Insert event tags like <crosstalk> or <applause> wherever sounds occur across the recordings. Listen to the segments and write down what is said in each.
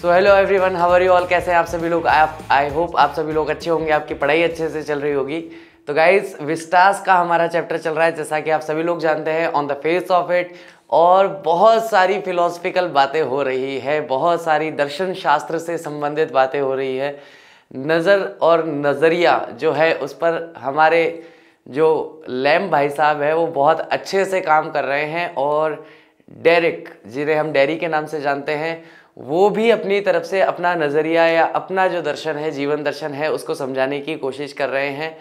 so hello everyone how are you all कैसे हैं आप सभी लोग आप आई होप आप सभी लोग अच्छे होंगे आपकी पढ़ाई अच्छे से चल रही होगी तो गाइज विस्टास का हमारा चैप्टर चल रहा है जैसा कि आप सभी लोग जानते हैं on the face of it और बहुत सारी फिलोसफिकल बातें हो रही है बहुत सारी दर्शन शास्त्र से संबंधित बातें हो रही है नज़र और नज़रिया जो है उस पर हमारे जो लैम भाई साहब है वो बहुत अच्छे से काम कर रहे हैं और डेरिक जिन्हें हम डेरी के नाम से जानते हैं वो भी अपनी तरफ से अपना नज़रिया या अपना जो दर्शन है जीवन दर्शन है उसको समझाने की कोशिश कर रहे हैं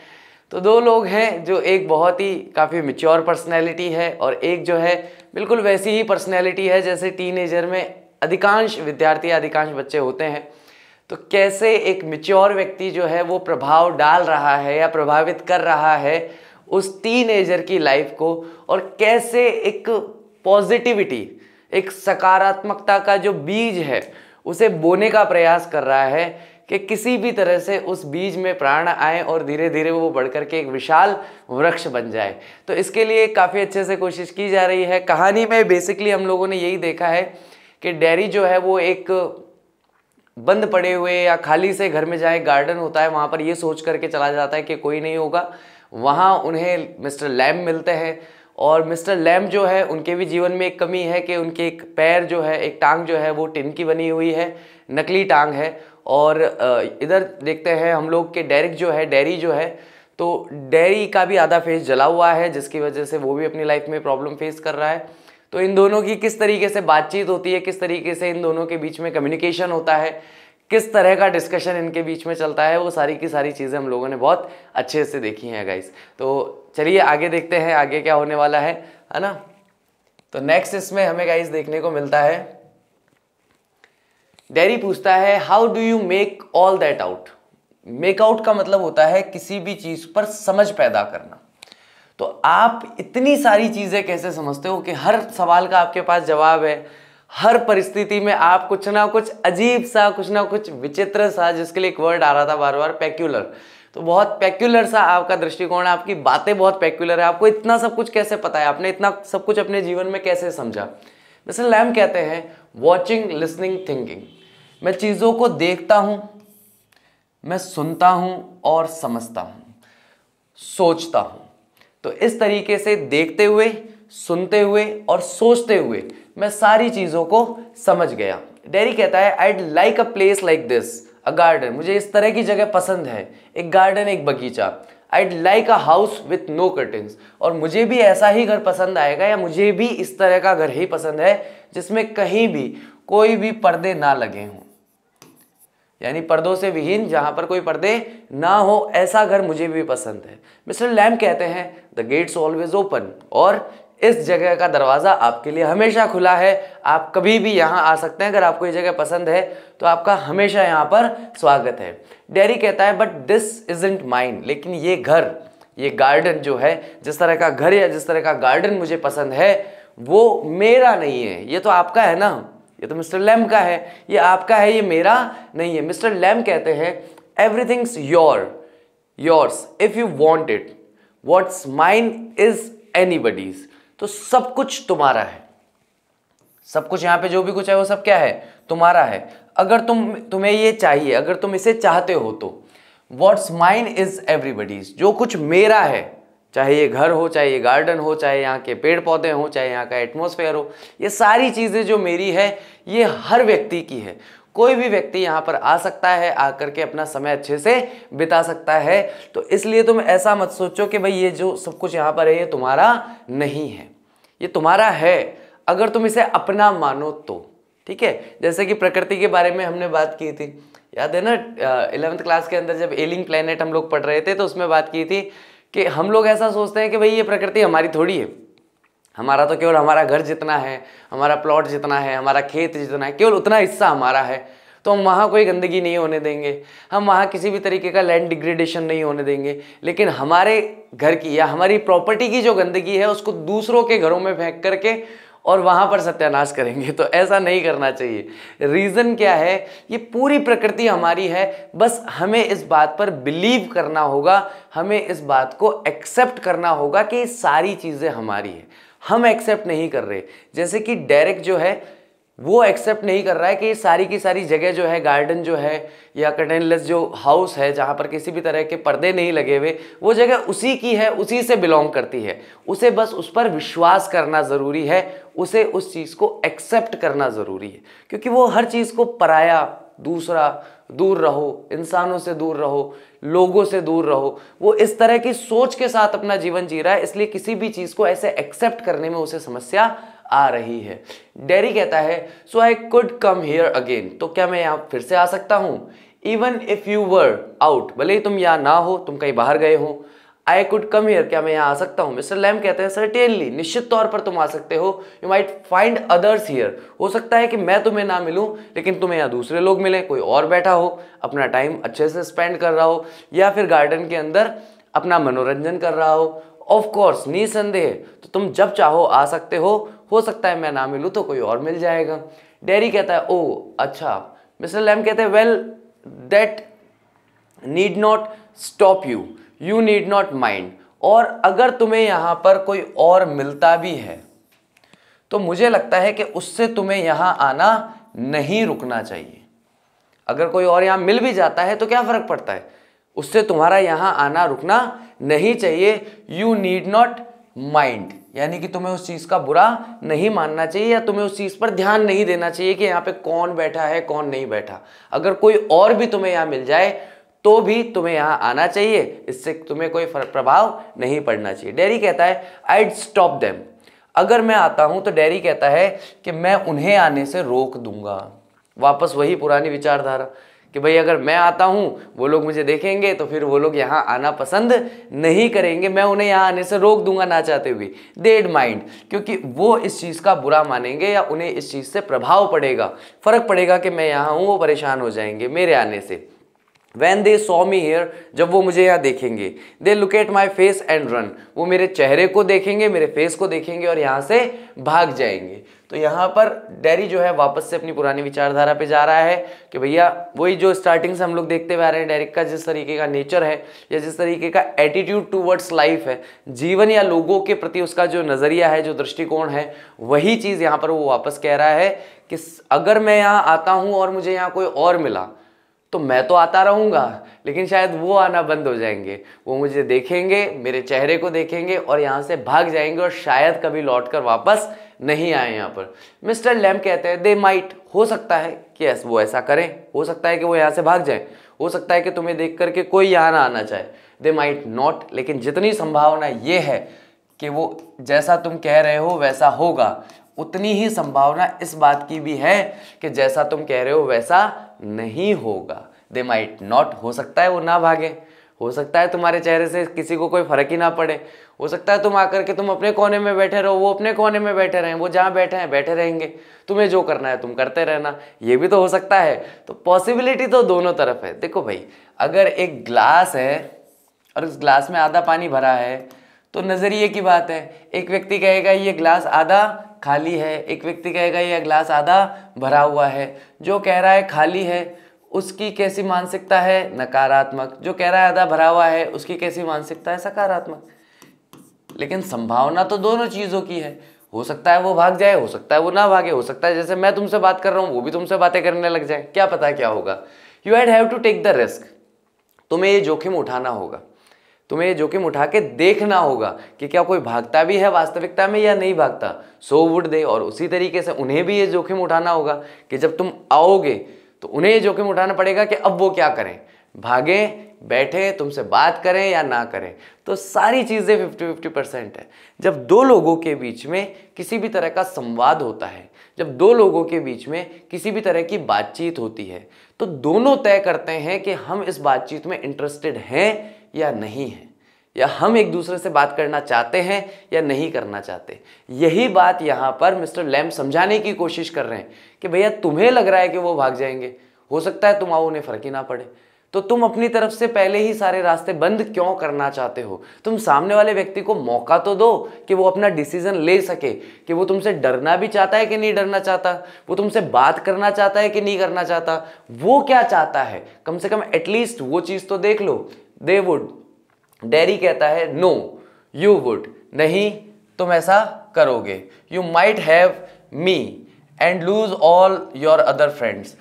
तो दो लोग हैं जो एक बहुत ही काफ़ी मिच्योर पर्सनैलिटी है और एक जो है बिल्कुल वैसी ही पर्सनैलिटी है जैसे टीनेजर में अधिकांश विद्यार्थी अधिकांश बच्चे होते हैं तो कैसे एक मिच्योर व्यक्ति जो है वो प्रभाव डाल रहा है या प्रभावित कर रहा है उस टीन एजर की लाइफ को और कैसे एक पॉजिटिविटी एक सकारात्मकता का जो बीज है उसे बोने का प्रयास कर रहा है कि किसी भी तरह से उस बीज में प्राण आए और धीरे धीरे वो बढ़ करके एक विशाल वृक्ष बन जाए तो इसके लिए काफ़ी अच्छे से कोशिश की जा रही है कहानी में बेसिकली हम लोगों ने यही देखा है कि डेयरी जो है वो एक बंद पड़े हुए या खाली से घर में जाए गार्डन होता है वहाँ पर ये सोच करके चला जाता है कि कोई नहीं होगा वहाँ उन्हें मिस्टर लैम मिलते हैं और मिस्टर लैम जो है उनके भी जीवन में एक कमी है कि उनके एक पैर जो है एक टांग जो है वो टिन की बनी हुई है नकली टांग है और इधर देखते हैं हम लोग के डेरिक जो है डेरी जो है तो डेरी का भी आधा फेस जला हुआ है जिसकी वजह से वो भी अपनी लाइफ में प्रॉब्लम फेस कर रहा है तो इन दोनों की किस तरीके से बातचीत होती है किस तरीके से इन दोनों के बीच में कम्युनिकेशन होता है किस तरह का डिस्कशन इनके बीच में चलता है वो सारी की सारी चीज़ें हम लोगों ने बहुत अच्छे से देखी हैं गाइस तो चलिए आगे देखते हैं आगे क्या होने वाला है है ना तो नेक्स्ट इसमें हमें गाइस देखने को मिलता है डेरी पूछता है how do you make all that out make out का मतलब होता है किसी भी चीज़ पर समझ पैदा करना तो आप इतनी सारी चीज़ें कैसे समझते हो कि हर सवाल का आपके पास जवाब है हर परिस्थिति में आप कुछ ना कुछ अजीब सा कुछ ना कुछ विचित्र सा जिसके लिए एक वर्ड आ रहा था बार बार पैक्यूलर तो बहुत पैक्यूलर सा आपका दृष्टिकोण है आपकी बातें बहुत पैक्यूलर है आपको इतना सब कुछ कैसे पता है आपने इतना सब कुछ अपने जीवन में कैसे समझा मिस्टर लैम कहते हैं वॉचिंग लिसनिंग थिंकिंग मैं चीज़ों को देखता हूँ मैं सुनता हूँ और समझता हूँ सोचता हूँ तो इस तरीके से देखते हुए सुनते हुए और सोचते हुए मैं सारी चीज़ों को समझ गया डेरी कहता है I'd like a place like this a garden मुझे इस तरह की जगह पसंद है एक गार्डन एक बगीचा I'd like a house with no curtains और मुझे भी ऐसा ही घर पसंद आएगा या मुझे भी इस तरह का घर ही पसंद है जिसमें कहीं भी कोई भी पर्दे ना लगे हों यानी पर्दों से विहीन जहां पर कोई पर्दे ना हो ऐसा घर मुझे भी पसंद है मिस्टर लैम कहते हैं द गेट्स ऑलवेज ओपन और इस जगह का दरवाज़ा आपके लिए हमेशा खुला है आप कभी भी यहाँ आ सकते हैं अगर आपको ये जगह पसंद है तो आपका हमेशा यहाँ पर स्वागत है डेरी कहता है but this isn't mine लेकिन ये घर ये गार्डन जो है जिस तरह का घर या जिस तरह का गार्डन मुझे पसंद है वो मेरा नहीं है ये तो आपका है ना ये तो मिस्टर लैम का है ये आपका है ये मेरा नहीं है मिस्टर लैम कहते हैं everything's your yours if you want it what's mine is anybody's तो सब कुछ तुम्हारा है सब कुछ यहाँ पे जो भी कुछ है वो सब क्या है तुम्हारा है अगर तुम तुम्हें ये चाहिए अगर तुम इसे चाहते हो तो वॉट्स माइंड इज एवरीबडीज जो कुछ मेरा है चाहे ये घर हो चाहे ये गार्डन हो चाहे यहाँ के पेड़ पौधे हो चाहे यहाँ का एटमोसफेयर हो ये सारी चीज़ें जो मेरी है ये हर व्यक्ति की है कोई भी व्यक्ति यहाँ पर आ सकता है आकर के अपना समय अच्छे से बिता सकता है तो इसलिए तुम ऐसा मत सोचो कि भाई ये जो सब कुछ यहाँ पर है ये तुम्हारा नहीं है ये तुम्हारा है अगर तुम इसे अपना मानो तो ठीक है जैसे कि प्रकृति के बारे में हमने बात की थी याद है ना इलेवंथ क्लास के अंदर जब एलिंग प्लानट हम लोग पढ़ रहे थे तो उसमें बात की थी कि हम लोग ऐसा सोचते हैं कि भाई ये प्रकृति हमारी थोड़ी है हमारा तो केवल हमारा घर जितना है हमारा प्लॉट जितना है हमारा खेत जितना है केवल उतना हिस्सा हमारा है तो हम वहाँ कोई गंदगी नहीं होने देंगे हम वहाँ किसी भी तरीके का लैंड डिग्रेडेशन नहीं होने देंगे लेकिन हमारे घर की या हमारी प्रॉपर्टी की जो गंदगी है उसको दूसरों के घरों में फेंक करके और वहाँ पर सत्यानाश करेंगे तो ऐसा नहीं करना चाहिए रीज़न क्या है ये पूरी प्रकृति हमारी है बस हमें इस बात पर बिलीव करना होगा हमें इस बात को एक्सेप्ट करना होगा कि सारी चीज़ें हमारी है हम एक्सेप्ट नहीं कर रहे जैसे कि डायरेक्ट जो है वो एक्सेप्ट नहीं कर रहा है कि सारी की सारी जगह जो है गार्डन जो है या कटेनलेस जो हाउस है जहाँ पर किसी भी तरह के पर्दे नहीं लगे हुए वो जगह उसी की है उसी से बिलोंग करती है उसे बस उस पर विश्वास करना ज़रूरी है उसे उस चीज़ को एक्सेप्ट करना ज़रूरी है क्योंकि वो हर चीज़ को पराया दूसरा दूर रहो इंसानों से दूर रहो लोगों से दूर रहो वो इस तरह की सोच के साथ अपना जीवन जी रहा है इसलिए किसी भी चीज़ को ऐसे एक्सेप्ट करने में उसे समस्या आ रही है डेरी कहता है so I could come here again तो क्या मैं यहाँ फिर से आ सकता हूँ even if you were out भले ही तुम यहाँ ना हो तुम कहीं बाहर गए हो आई कुड कम हेयर क्या मैं यहाँ आ सकता हूँ मिस्टर लैम कहते हैं सर्टेनली निश्चित तौर पर तुम आ सकते हो you might find others here हो सकता है कि मैं तुम्हें ना मिलूँ लेकिन तुम्हें यहाँ दूसरे लोग मिले कोई और बैठा हो अपना टाइम अच्छे से स्पेंड कर रहा हो या फिर गार्डन के अंदर अपना मनोरंजन कर रहा हो ऑफ कोर्स निसंदेह तो तुम जब चाहो आ सकते हो हो सकता है मैं ना मिलूँ तो कोई और मिल जाएगा डेरी कहता है ओ oh, अच्छा मिस्टर लैम कहते हैं well that need not stop you you need not mind और अगर तुम्हें यहाँ पर कोई और मिलता भी है तो मुझे लगता है कि उससे तुम्हें यहाँ आना नहीं रुकना चाहिए अगर कोई और यहाँ मिल भी जाता है तो क्या फ़र्क पड़ता है उससे तुम्हारा यहाँ आना रुकना नहीं चाहिए यू नीड नॉट माइंड यानी कि तुम्हें उस चीज़ का बुरा नहीं मानना चाहिए या तुम्हें उस चीज़ पर ध्यान नहीं देना चाहिए कि यहाँ पे कौन बैठा है कौन नहीं बैठा अगर कोई और भी तुम्हें यहाँ मिल जाए तो भी तुम्हें यहाँ आना चाहिए इससे तुम्हें कोई प्रभाव नहीं पड़ना चाहिए डेरी कहता है आईड स्टॉप देम अगर मैं आता हूँ तो डेरी कहता है कि मैं उन्हें आने से रोक दूंगा वापस वही पुरानी विचारधारा कि भाई अगर मैं आता हूँ वो लोग मुझे देखेंगे तो फिर वो लोग यहाँ आना पसंद नहीं करेंगे मैं उन्हें यहाँ आने से रोक दूंगा ना चाहते हुए देड माइंड क्योंकि वो इस चीज़ का बुरा मानेंगे या उन्हें इस चीज़ से प्रभाव पड़ेगा फ़र्क पड़ेगा कि मैं यहाँ हूँ वो परेशान हो जाएंगे मेरे आने से when they so me here जब वो मुझे यहाँ देखेंगे they look at my face and run वो मेरे चेहरे को देखेंगे मेरे फेस को देखेंगे और यहाँ से भाग जाएंगे तो यहाँ पर डैरी जो है वापस से अपनी पुरानी विचारधारा पे जा रहा है कि भैया वही जो स्टार्टिंग से हम लोग देखते हुए आ रहे हैं डैरिक का जिस तरीके का नेचर है या जिस तरीके का एटीट्यूड टूवर्ड्स लाइफ है जीवन या लोगों के प्रति उसका जो नज़रिया है जो दृष्टिकोण है वही चीज़ यहाँ पर वो वापस कह रहा है कि अगर मैं यहाँ आता हूँ और मुझे यहाँ कोई और मिला तो मैं तो आता रहूँगा लेकिन शायद वो आना बंद हो जाएंगे वो मुझे देखेंगे मेरे चेहरे को देखेंगे और यहाँ से भाग जाएंगे और शायद कभी लौट कर वापस नहीं आए यहाँ पर मिस्टर लैम कहते हैं दे माइट हो सकता है कि वो ऐसा करें हो सकता है कि वो यहाँ से भाग जाए हो सकता है कि तुम्हें देख करके कोई यहाँ ना आना चाहे दे माइट नॉट लेकिन जितनी संभावना ये है कि वो जैसा तुम कह रहे हो वैसा होगा उतनी ही संभावना इस बात की भी है कि जैसा तुम कह रहे हो वैसा नहीं होगा दे माइट नॉट हो सकता है वो ना भागे हो सकता है तुम्हारे चेहरे से किसी को कोई फ़र्क ही ना पड़े हो सकता है तुम आकर के तुम अपने कोने में बैठे रहो वो अपने कोने में बैठे रहें वो जहाँ बैठे हैं बैठे रहेंगे तुम्हें जो करना है तुम करते रहना ये भी तो हो सकता है तो पॉसिबिलिटी तो दोनों तरफ है देखो भाई अगर एक ग्लास है और उस ग्लास में आधा पानी भरा है तो नज़रिए की बात है एक व्यक्ति कहेगा ये ग्लास आधा खाली है एक व्यक्ति कहेगा यह ग्लास आधा भरा हुआ है जो कह रहा है खाली है उसकी कैसी मानसिकता है नकारात्मक जो कह रहा है आधा भरा हुआ है उसकी कैसी मानसिकता है सकारात्मक लेकिन संभावना तो दोनों चीज़ों की है हो सकता है वो भाग जाए हो सकता है वो ना भागे हो सकता है जैसे मैं तुमसे बात कर रहा हूँ वो भी तुमसे बातें करने लग जाए क्या पता क्या होगा you had have to take the risk तुम्हें ये जोखिम उठाना होगा तुम्हें ये जोखिम उठा के देखना होगा कि क्या कोई भागता भी है वास्तविकता में या नहीं भागता सो वुड दे और उसी तरीके से उन्हें भी ये जोखिम उठाना होगा कि जब तुम आओगे तो उन्हें ये जोखिम उठाना पड़ेगा कि अब वो क्या करें भागें बैठे तुमसे बात करें या ना करें तो सारी चीज़ें फिफ्टी फिफ्टी परसेंट है जब दो लोगों के बीच में किसी भी तरह का संवाद होता है जब दो लोगों के बीच में किसी भी तरह की बातचीत होती है तो दोनों तय करते हैं कि हम इस बातचीत में इंटरेस्टेड हैं या नहीं है या हम एक दूसरे से बात करना चाहते हैं या नहीं करना चाहते यही बात यहाँ पर मिस्टर लैम समझाने की कोशिश कर रहे हैं कि भैया तुम्हें लग रहा है कि वो भाग जाएंगे हो सकता है तुम आओ उन्हें फ़र्क ही ना पड़े तो तुम अपनी तरफ से पहले ही सारे रास्ते बंद क्यों करना चाहते हो तुम सामने वाले व्यक्ति को मौका तो दो कि वो अपना डिसीजन ले सके कि वो तुमसे डरना भी चाहता है कि नहीं डरना चाहता वो तुमसे बात करना चाहता है कि नहीं करना चाहता वो क्या चाहता है कम से कम एटलीस्ट वो चीज़ तो देख लो दे वुड डेरी कहता है नो यू वुड नहीं तुम ऐसा करोगे you might have me and lose all your other friends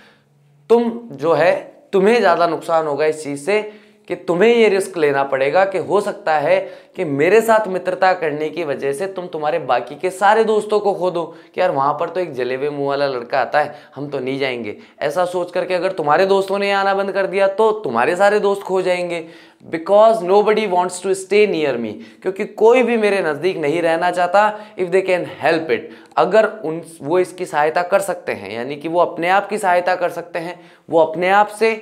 तुम जो है तुम्हें ज़्यादा नुकसान होगा इस चीज़ से कि तुम्हें ये रिस्क लेना पड़ेगा कि हो सकता है कि मेरे साथ मित्रता करने की वजह से तुम तुम्हारे बाकी के सारे दोस्तों को खो दो कि यार वहाँ पर तो एक जलेबे मुँह वाला लड़का आता है हम तो नहीं जाएंगे ऐसा सोच करके अगर तुम्हारे दोस्तों ने आना बंद कर दिया तो तुम्हारे सारे दोस्त खो जाएंगे because nobody wants to stay near me क्योंकि कोई भी मेरे नज़दीक नहीं रहना चाहता if they can help it अगर उन वो इसकी सहायता कर सकते हैं यानी कि वो अपने आप की सहायता कर सकते हैं वो अपने आप से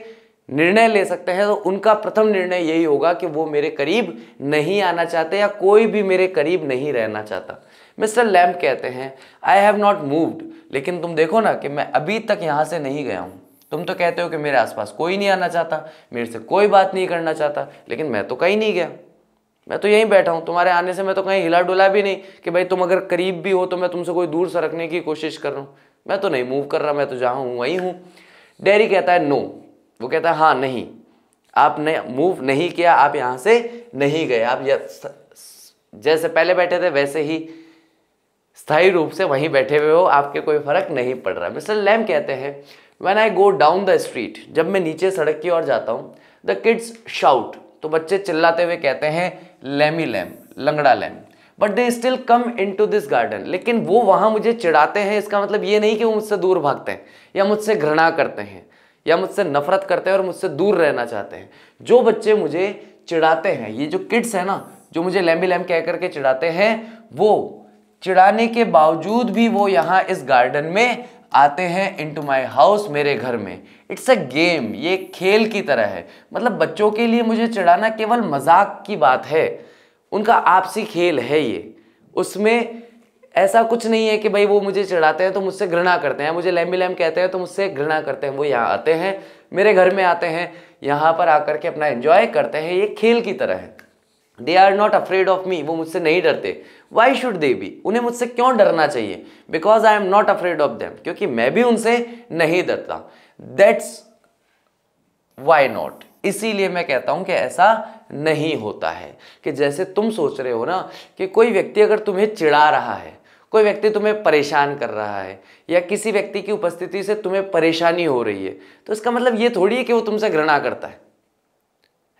निर्णय ले सकते हैं तो उनका प्रथम निर्णय यही होगा कि वो मेरे करीब नहीं आना चाहते या कोई भी मेरे करीब नहीं रहना चाहता मिस्टर लैम्प कहते हैं आई हैव नॉट मूव्ड लेकिन तुम देखो ना कि मैं अभी तक यहाँ से नहीं गया हूँ तुम तो कहते हो कि मेरे आसपास कोई नहीं आना चाहता मेरे से कोई बात नहीं करना चाहता लेकिन मैं तो कहीं नहीं गया मैं तो यहीं बैठा हूँ तुम्हारे आने से मैं तो कहीं हिला डुला भी नहीं कि भाई तुम अगर करीब भी हो तो मैं तुमसे कोई दूर सरकने की कोशिश कर रहा हूँ मैं तो नहीं मूव कर रहा मैं तो जहाँ हूँ वहीं हूँ डेरी कहता है नो वो कहता है हाँ नहीं आपने मूव नहीं किया आप यहाँ से नहीं गए आप जैसे पहले बैठे थे वैसे ही स्थायी रूप से वहीं बैठे हुए हो आपके कोई फर्क नहीं पड़ रहा मिस्टर लैम कहते हैं when I go down the street जब मैं नीचे सड़क की ओर जाता हूँ द किड्स शाउट तो बच्चे चिल्लाते हुए कहते हैं लेमी लैम लंगड़ा Lamb but they still come into this garden लेकिन वो वहाँ मुझे चिढ़ाते हैं इसका मतलब ये नहीं कि वो मुझसे दूर भागते हैं या मुझसे घृणा करते हैं या मुझसे नफरत करते हैं और मुझसे दूर रहना चाहते हैं जो बच्चे मुझे चिढ़ाते हैं ये जो किड्स हैं ना जो मुझे लैम्बी लैम कह करके चिढ़ाते हैं वो चिढ़ाने के बावजूद भी वो यहाँ इस गार्डन में आते हैं इन टू माई हाउस मेरे घर में इट्स अ गेम ये खेल की तरह है मतलब बच्चों के लिए मुझे चढ़ाना केवल मजाक की बात है उनका आपसी खेल है ये उसमें ऐसा कुछ नहीं है कि भाई वो मुझे चिढ़ाते हैं तो मुझसे घृणा करते हैं मुझे लैम्बी लैम कहते हैं तो मुझसे घृणा करते हैं वो यहाँ आते हैं मेरे घर में आते हैं यहाँ पर आकर के अपना एंजॉय करते हैं ये खेल की तरह है they are not afraid of me वो मुझसे नहीं डरते वाई शुड दे बी उन्हें मुझसे क्यों डरना चाहिए because I am not afraid of them क्योंकि मैं भी उनसे नहीं डरता दैट्स वाई नॉट इसीलिए मैं कहता हूं कि ऐसा नहीं होता है कि जैसे तुम सोच रहे हो ना कि कोई व्यक्ति अगर तुम्हें चिढ़ा रहा है कोई व्यक्ति तुम्हें परेशान कर रहा है या किसी व्यक्ति की उपस्थिति से तुम्हें परेशानी हो रही है तो इसका मतलब ये थोड़ी है कि वो तुमसे घृणा करता है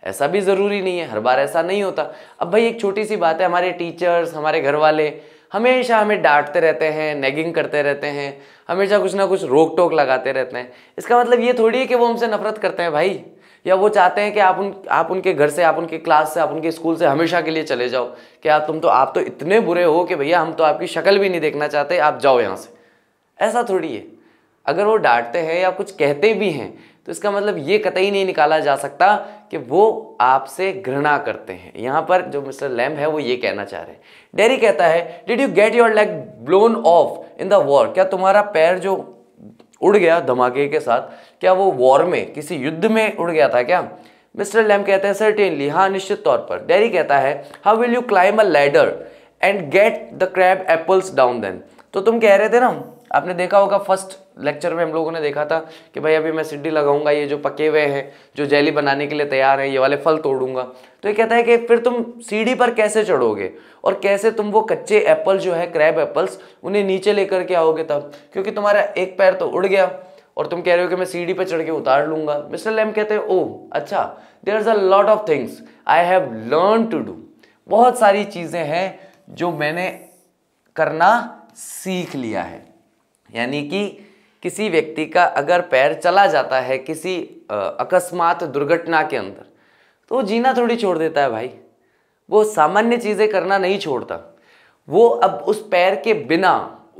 ऐसा भी ज़रूरी नहीं है हर बार ऐसा नहीं होता अब भाई एक छोटी सी बात है हमारे टीचर्स हमारे घर वाले हमेशा हमें डांटते रहते हैं नेगिंग करते रहते हैं हमेशा कुछ ना कुछ रोक टोक लगाते रहते हैं इसका मतलब ये थोड़ी है कि वो हमसे नफरत करते हैं भाई या वो चाहते हैं कि आप उन आप उनके घर से आप उनके क्लास से आप उनके स्कूल से हमेशा के लिए चले जाओ कि आप तुम तो आप तो इतने बुरे हो कि भैया हम तो आपकी शक्ल भी नहीं देखना चाहते आप जाओ यहाँ से ऐसा थोड़ी है अगर वो डांटते हैं या कुछ कहते भी हैं तो इसका मतलब ये कतई नहीं निकाला जा सकता कि वो आपसे घृणा करते हैं यहाँ पर जो मिस्टर लैम्ब है वो ये कहना चाह रहे हैं डेरी कहता है did you get your leg blown off in the war क्या तुम्हारा पैर जो उड़ गया धमाके के साथ क्या वो वॉर में किसी युद्ध में उड़ गया था क्या मिस्टर लैम कहते हैं सर्टेनली हाँ निश्चित तौर पर डेरी कहता है how will you climb a ladder and get the crab apples down then तो तुम कह रहे थे ना आपने देखा होगा फर्स्ट लेक्चर में हम लोगों ने देखा था कि भाई अभी मैं सिड्डी लगाऊंगा ये जो पके हुए हैं जो जेली बनाने के लिए तैयार हैं ये वाले फल तोड़ूंगा तो ये कहता है कि फिर तुम सीढ़ी पर कैसे चढ़ोगे और कैसे तुम वो कच्चे एप्पल जो है क्रैब एप्पल्स उन्हें नीचे लेकर के आओगे तब क्योंकि तुम्हारा एक पैर तो उड़ गया और तुम कह रहे हो कि मैं सीढ़ी पर चढ़ के उतार लूंगा मिस्टर लैम कहते हैं ओ अच्छा there is a lot of things I have learn to do बहुत सारी चीज़ें हैं जो मैंने करना सीख लिया है यानी कि किसी व्यक्ति का अगर पैर चला जाता है किसी अकस्मात दुर्घटना के अंदर तो वो जीना थोड़ी छोड़ देता है भाई वो सामान्य चीज़ें करना नहीं छोड़ता वो अब उस पैर के बिना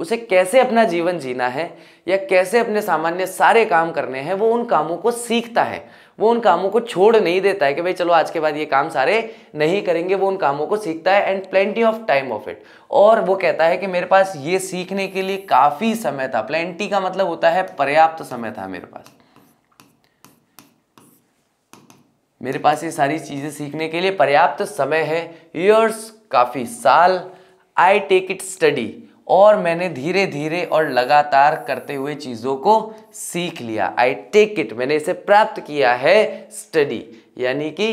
उसे कैसे अपना जीवन जीना है या कैसे अपने सामान्य सारे काम करने हैं वो उन कामों को सीखता है वो उन कामों को छोड़ नहीं देता है कि भाई चलो आज के बाद ये काम सारे नहीं करेंगे वो उन कामों को सीखता है and plenty of time of it और वो कहता है कि मेरे पास ये सीखने के लिए काफ़ी समय था प्लेंटी का मतलब होता है पर्याप्त समय था मेरे पास मेरे पास ये सारी चीज़ें सीखने के लिए पर्याप्त समय है ईयर्स काफ़ी साल आई टेक इट स्टडी और मैंने धीरे धीरे और लगातार करते हुए चीज़ों को सीख लिया आई टेक इट मैंने इसे प्राप्त किया है स्टडी यानी कि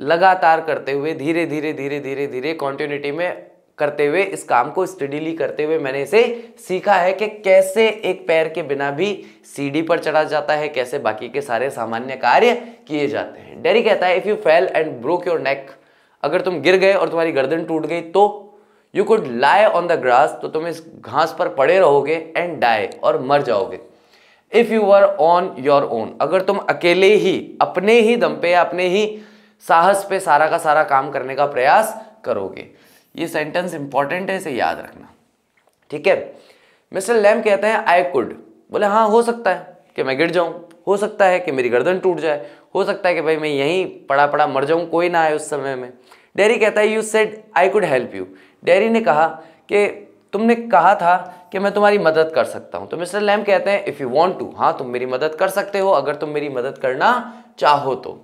लगातार करते हुए धीरे धीरे धीरे धीरे धीरे कॉन्टिन्यूटी में करते हुए इस काम को स्टडीली करते हुए मैंने इसे सीखा है कि कैसे एक पैर के बिना भी सीढ़ी पर चढ़ा जाता है कैसे बाकी के सारे सामान्य कार्य किए जाते हैं डेरी कहता है if you fell and broke your neck अगर तुम गिर गए और तुम्हारी गर्दन टूट गई तो you could lie on the grass तो तुम इस घास पर पड़े रहोगे एंड डाई और मर जाओगे if you are on your own अगर तुम अकेले ही अपने ही दम पे अपने ही साहस पे सारा का सारा काम करने का प्रयास करोगे ये सेंटेंस इंपॉर्टेंट है इसे याद रखना ठीक है मिस्टर लैम कहते हैं आई कुड बोले हाँ हो सकता है कि मैं गिर जाऊं हो सकता है कि मेरी गर्दन टूट जाए हो सकता है कि भाई मैं यहीं पड़ा पड़ा मर जाऊं कोई ना आए उस समय में डेरी कहता है you said I could help you Derry ने कहा कि तुमने कहा था कि मैं तुम्हारी मदद कर सकता हूँ तो मिस्टर लैम कहते हैं इफ़ यू वॉन्ट टू हाँ तुम मेरी मदद कर सकते हो अगर तुम मेरी मदद करना चाहो तो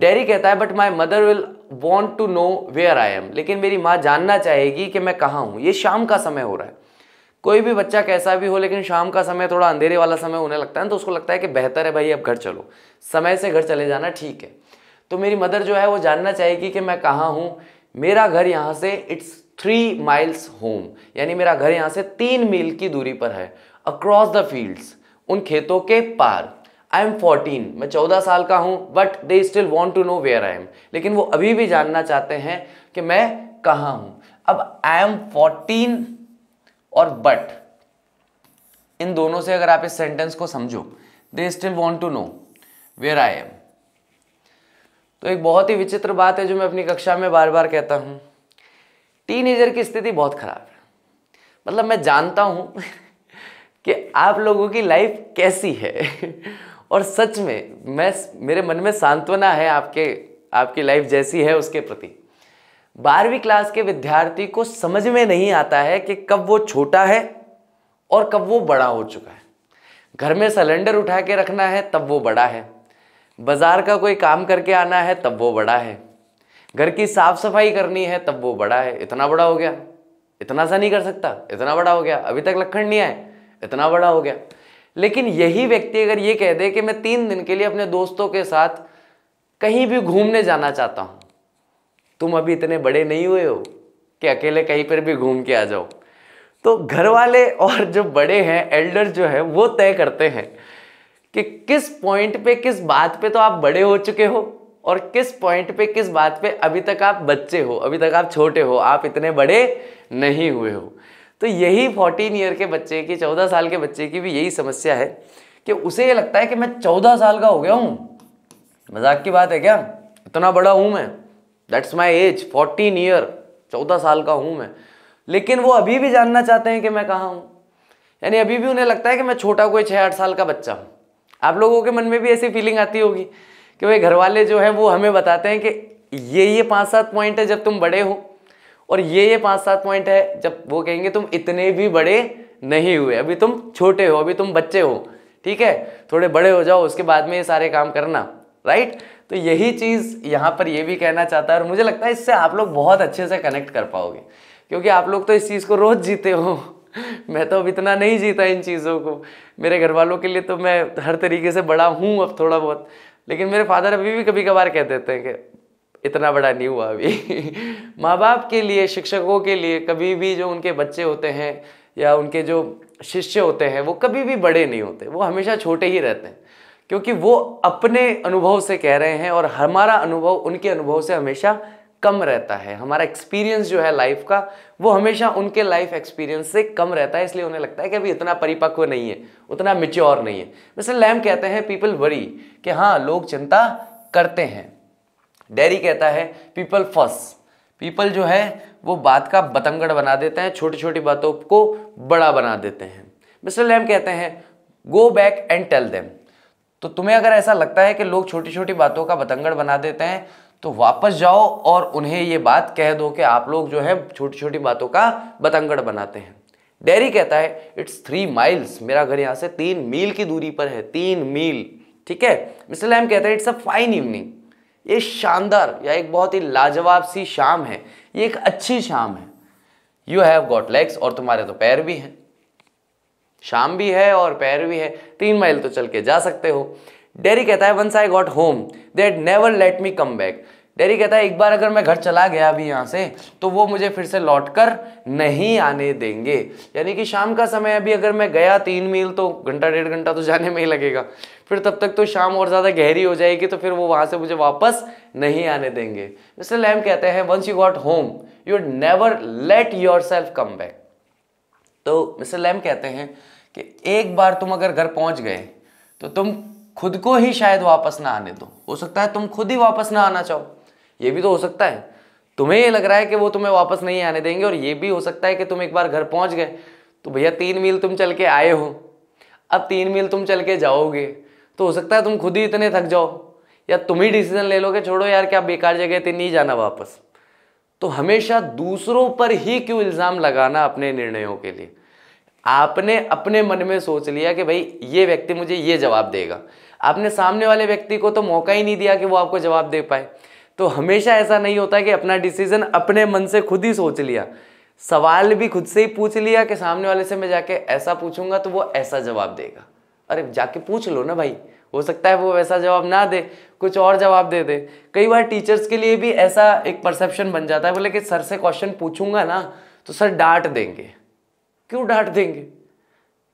डेरी कहता है but my mother will want to know where I am लेकिन मेरी माँ जानना चाहेगी कि मैं कहाँ हूँ ये शाम का समय हो रहा है कोई भी बच्चा कैसा भी हो लेकिन शाम का समय थोड़ा अंधेरे वाला समय होने लगता है तो उसको लगता है कि बेहतर है भाई अब घर चलो समय से घर चले जाना ठीक है तो मेरी मदर जो है वो जानना चाहेगी कि मैं कहाँ हूँ मेरा घर यहाँ से इट्स थ्री माइल्स होम यानी मेरा घर यहाँ से तीन मील की दूरी पर है अक्रॉस द फील्ड्स उन खेतों के पार आई एम फोर्टीन मैं चौदह साल का हूँ but they still want to know where I am लेकिन वो अभी भी जानना चाहते हैं कि मैं कहाँ हूँ अब आई एम फोर्टीन और बट इन दोनों से अगर आप इस सेंटेंस को समझो they still want to know where I am तो एक बहुत ही विचित्र बात है जो मैं अपनी कक्षा में बार बार कहता हूँ टीनेजर की स्थिति बहुत ख़राब है मतलब मैं जानता हूँ <laughs> कि आप लोगों की लाइफ कैसी है <laughs> और सच में मैं मेरे मन में सांत्वना है आपके आपकी लाइफ जैसी है उसके प्रति बारहवीं क्लास के विद्यार्थी को समझ में नहीं आता है कि कब वो छोटा है और कब वो बड़ा हो चुका है घर में सिलेंडर उठा के रखना है तब वो बड़ा है बाज़ार का कोई काम करके आना है तब वो बड़ा है घर की साफ सफाई करनी है तब वो बड़ा है इतना बड़ा हो गया इतना सा नहीं कर सकता इतना बड़ा हो गया अभी तक लखंड नहीं आए इतना बड़ा हो गया लेकिन यही व्यक्ति अगर ये कह दे कि मैं तीन दिन के लिए अपने दोस्तों के साथ कहीं भी घूमने जाना चाहता हूँ तुम अभी इतने बड़े नहीं हुए हो कि अकेले कहीं पर भी घूम के आ जाओ तो घर वाले और जो बड़े हैं एल्डर जो है वो तय करते हैं कि किस पॉइंट पे किस बात पे तो आप बड़े हो चुके हो और किस पॉइंट पे किस बात पे अभी तक आप बच्चे हो अभी तक आप छोटे हो आप इतने बड़े नहीं हुए हो तो यही फोर्टीन ईयर के बच्चे की चौदह साल के बच्चे की भी यही समस्या है कि उसे ये लगता है कि मैं चौदह साल का हो गया हूँ मजाक की बात है क्या इतना बड़ा हूँ मैं that's my age fourteen year चौदह साल का हूँ मैं लेकिन वो अभी भी जानना चाहते हैं कि मैं कहाँ हूँ यानी अभी भी उन्हें लगता है कि मैं छोटा कोई छः आठ साल का बच्चा हूँ आप लोगों के मन में भी ऐसी फीलिंग आती होगी कि भाई घर वाले जो है वो हमें बताते हैं कि ये ये पाँच सात पॉइंट है जब तुम बड़े हो और ये ये पाँच सात पॉइंट है जब वो कहेंगे तुम इतने भी बड़े नहीं हुए अभी तुम छोटे हो अभी तुम बच्चे हो ठीक है थोड़े बड़े हो जाओ उसके बाद में ये सारे काम करना राइट तो यही चीज़ यहाँ पर ये भी कहना चाहता है और मुझे लगता है इससे आप लोग बहुत अच्छे से कनेक्ट कर पाओगे क्योंकि आप लोग तो इस चीज़ को रोज़ जीते हो <laughs> मैं तो अब इतना नहीं जीता इन चीज़ों को मेरे घर वालों के लिए तो मैं हर तरीके से बड़ा हूँ अब थोड़ा बहुत लेकिन मेरे फादर अभी भी कभी कभार कह देते हैं कि इतना बड़ा नहीं हुआ अभी <laughs> माँ बाप के लिए शिक्षकों के लिए कभी भी जो उनके बच्चे होते हैं या उनके जो शिष्य होते हैं वो कभी भी बड़े नहीं होते वो हमेशा छोटे ही रहते हैं क्योंकि वो अपने अनुभव से कह रहे हैं और हमारा अनुभव उनके अनुभव से हमेशा कम रहता है हमारा एक्सपीरियंस जो है लाइफ का वो हमेशा उनके लाइफ एक्सपीरियंस से कम रहता है इसलिए उन्हें लगता है कि अभी इतना परिपक्व नहीं है उतना मिच्योर नहीं है मिस्टर लैम कहते हैं पीपल वरी कि हाँ लोग चिंता करते हैं डेरी कहता है पीपल फस पीपल जो है वो बात का बतंगड़ बना देते हैं छोटी छोटी बातों को बड़ा बना देते हैं मिस्टर लैम कहते हैं go back and tell them तो तुम्हें अगर ऐसा लगता है कि लोग छोटी छोटी बातों का बतंगड़ बना देते हैं तो वापस जाओ और उन्हें ये बात कह दो कि आप लोग जो है छोटी छोटी बातों का बतंगड़ बनाते हैं डेरी कहता है इट्स थ्री माइल्स मेरा घर यहाँ से तीन मील की दूरी पर है तीन मील ठीक है मिस्टर लैम कहता है इट्स अ फाइन इवनिंग ये शानदार या एक बहुत ही लाजवाब सी शाम है ये एक अच्छी शाम है यू हैव गॉट लेग्स और तुम्हारे तो पैर भी हैं शाम भी है और पैर भी है तीन माइल तो चल के जा सकते हो डेरी कहता है once I got home they never let me come back Derry कहता है एक बार अगर मैं घर चला गया अभी यहाँ से तो वो मुझे फिर से लौट कर नहीं आने देंगे यानी कि शाम का समय अभी अगर मैं गया तीन मील तो घंटा डेढ़ घंटा तो जाने में ही लगेगा फिर तब तक तो शाम और ज़्यादा गहरी हो जाएगी तो फिर वो वहाँ से मुझे वापस नहीं आने देंगे मिस्टर लैम कहते हैं once you got home you never let yourself come back तो मिस्टर लैम कहते हैं कि एक बार तुम अगर घर पहुँच गए तो तुम खुद को ही शायद वापस ना आने दो हो सकता है तुम खुद ही वापस ना आना चाहो ये भी तो हो सकता है तुम्हें ये लग रहा है कि वो तुम्हें वापस नहीं आने देंगे और ये भी हो सकता है कि तुम एक बार घर पहुंच गए तो भैया तीन मील तुम चल के आए हो अब तीन मील तुम चल के जाओगे तो हो सकता है तुम खुद ही इतने थक जाओ या तुम ही डिसीजन ले लोगे छोड़ो यार क्या बेकार जगह थी नहीं जाना वापस तो हमेशा दूसरों पर ही क्यों इल्ज़ाम लगाना अपने निर्णयों के लिए आपने अपने मन में सोच लिया कि भाई ये व्यक्ति मुझे ये जवाब देगा आपने सामने वाले व्यक्ति को तो मौका ही नहीं दिया कि वो आपको जवाब दे पाए तो हमेशा ऐसा नहीं होता कि अपना डिसीजन अपने मन से खुद ही सोच लिया सवाल भी खुद से ही पूछ लिया कि सामने वाले से मैं जाके ऐसा पूछूंगा तो वो ऐसा जवाब देगा अरे जाके पूछ लो ना भाई हो सकता है वो वैसा जवाब ना दे कुछ और जवाब दे दे कई बार टीचर्स के लिए भी ऐसा एक परसेप्शन बन जाता है बोले कि सर से क्वेश्चन पूछूंगा ना तो सर डांट देंगे क्यों डांट देंगे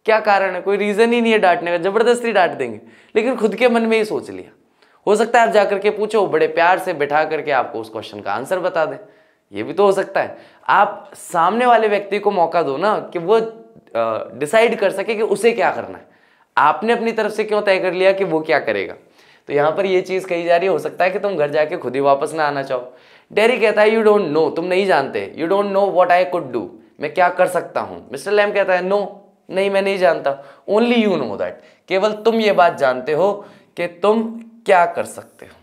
क्या कारण है कोई रीज़न ही नहीं है डांटने का ज़बरदस्ती डांट देंगे लेकिन खुद के मन में ही सोच लिया हो सकता है आप जाकर के पूछो बड़े प्यार से बैठा करके आपको उस क्वेश्चन का आंसर बता दें ये भी तो हो सकता है आप सामने वाले व्यक्ति को मौका दो ना कि वो डिसाइड कर सके कि उसे क्या करना है आपने अपनी तरफ से क्यों तय कर लिया कि वो क्या करेगा तो यहां पर यह चीज़ कही जा रही हो सकता है कि तुम घर जाके खुद ही वापस ना आना चाहो डेरी कहता है यू डोंट नो तुम नहीं जानते you don't know what I could do मैं क्या कर सकता हूं मिस्टर लैम कहता है नो no, नहीं मैं नहीं जानता ओनली यू नो दैट केवल तुम ये बात जानते हो कि तुम क्या कर सकते हो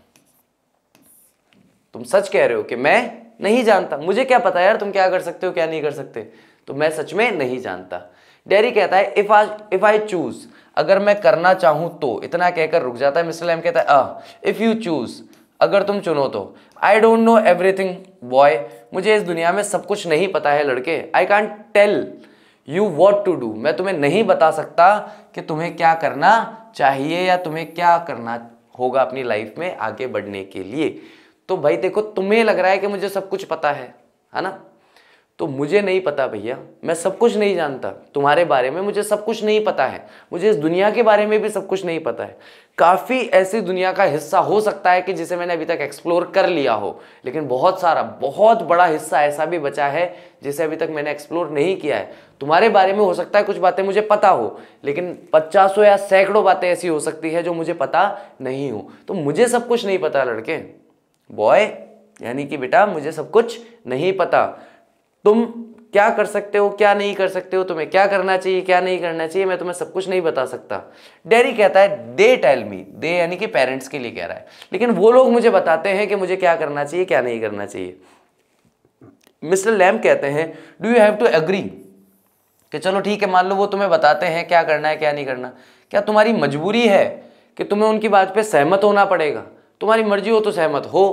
तुम सच कह रहे हो कि मैं नहीं जानता मुझे क्या पता यार तुम क्या कर सकते हो क्या नहीं कर सकते तो मैं सच में नहीं जानता डेरी कहता है if I if I choose अगर मैं करना चाहूँ तो इतना कहकर रुक जाता है मिस्टर लैम कहता है इफ़ यू चूज अगर तुम चुनो तो I don't know everything boy मुझे इस दुनिया में सब कुछ नहीं पता है लड़के I can't tell you what to do मैं तुम्हें नहीं बता सकता कि तुम्हें क्या करना चाहिए या तुम्हें क्या करना होगा अपनी लाइफ में आगे बढ़ने के लिए तो भाई देखो तुम्हें लग रहा है कि मुझे सब कुछ पता है है ना तो मुझे नहीं पता भैया मैं सब कुछ नहीं जानता तुम्हारे बारे में मुझे सब कुछ नहीं पता है मुझे इस दुनिया के बारे में भी सब कुछ नहीं पता है काफ़ी ऐसी दुनिया का हिस्सा हो सकता है कि जिसे मैंने अभी तक एक्सप्लोर कर लिया हो लेकिन बहुत सारा बहुत बड़ा हिस्सा ऐसा भी बचा है जिसे अभी तक मैंने एक्सप्लोर नहीं किया है तुम्हारे बारे में हो सकता है कुछ बातें मुझे पता हो लेकिन पचासों या सैकड़ों बातें ऐसी हो सकती है जो मुझे पता नहीं हो तो मुझे सब कुछ नहीं पता लड़के बॉय यानी कि बेटा मुझे सब कुछ नहीं पता तुम क्या कर सकते हो क्या नहीं कर सकते हो तुम्हें क्या करना चाहिए क्या नहीं करना चाहिए मैं तुम्हें सब कुछ नहीं बता सकता डैडी कहता है दे टेल मी दे यानी कि पेरेंट्स के लिए कह रहा है लेकिन वो लोग मुझे बताते हैं कि मुझे क्या करना चाहिए क्या नहीं करना चाहिए मिस्टर लैम कहते हैं do you have to agree कि चलो ठीक है मान लो वो तुम्हें बताते हैं क्या करना है क्या नहीं करना क्या तुम्हारी मजबूरी है कि तुम्हें उनकी बात पे सहमत होना पड़ेगा तुम्हारी मर्जी हो तो सहमत हो